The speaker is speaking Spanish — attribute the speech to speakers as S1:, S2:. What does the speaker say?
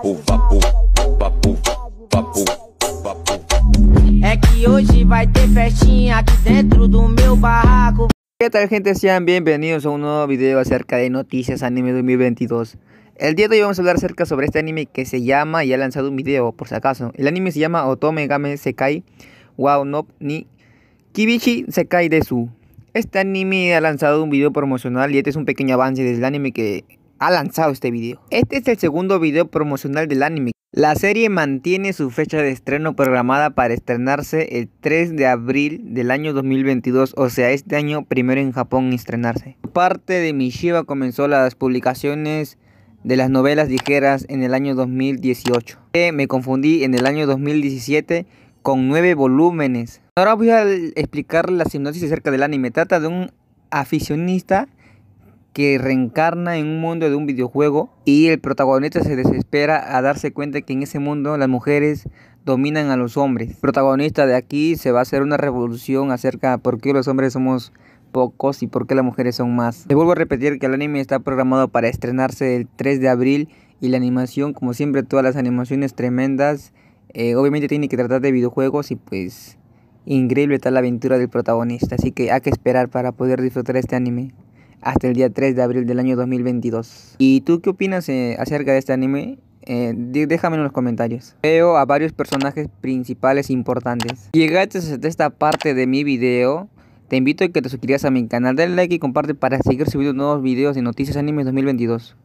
S1: que dentro barraco. ¿Qué tal gente? Sean bienvenidos a un nuevo video acerca de Noticias Anime 2022. El día de hoy vamos a hablar acerca sobre este anime que se llama y ha lanzado un video por si acaso. El anime se llama Otome Game Sekai Wow no ni Kibichi Sekai Desu. Este anime ha lanzado un video promocional y este es un pequeño avance desde el anime que ha lanzado este video. Este es el segundo video promocional del anime. La serie mantiene su fecha de estreno programada para estrenarse el 3 de abril del año 2022, o sea, este año primero en Japón estrenarse. Parte de Mishiba comenzó las publicaciones de las novelas ligeras en el año 2018. Eh, me confundí en el año 2017 con nueve volúmenes. Ahora voy a explicar la sinopsis acerca del anime. Trata de un aficionista que reencarna en un mundo de un videojuego y el protagonista se desespera a darse cuenta que en ese mundo las mujeres dominan a los hombres. El protagonista de aquí se va a hacer una revolución acerca de por qué los hombres somos pocos y por qué las mujeres son más. Te vuelvo a repetir que el anime está programado para estrenarse el 3 de abril y la animación, como siempre, todas las animaciones tremendas. Eh, obviamente tiene que tratar de videojuegos y pues increíble está la aventura del protagonista, así que hay que esperar para poder disfrutar este anime hasta el día 3 de abril del año 2022. ¿Y tú qué opinas eh, acerca de este anime? Eh, déjame en los comentarios. Veo a varios personajes principales importantes. Llegaste hasta esta parte de mi video. Te invito a que te suscribas a mi canal, dale like y comparte para seguir subiendo nuevos videos y noticias Anime 2022.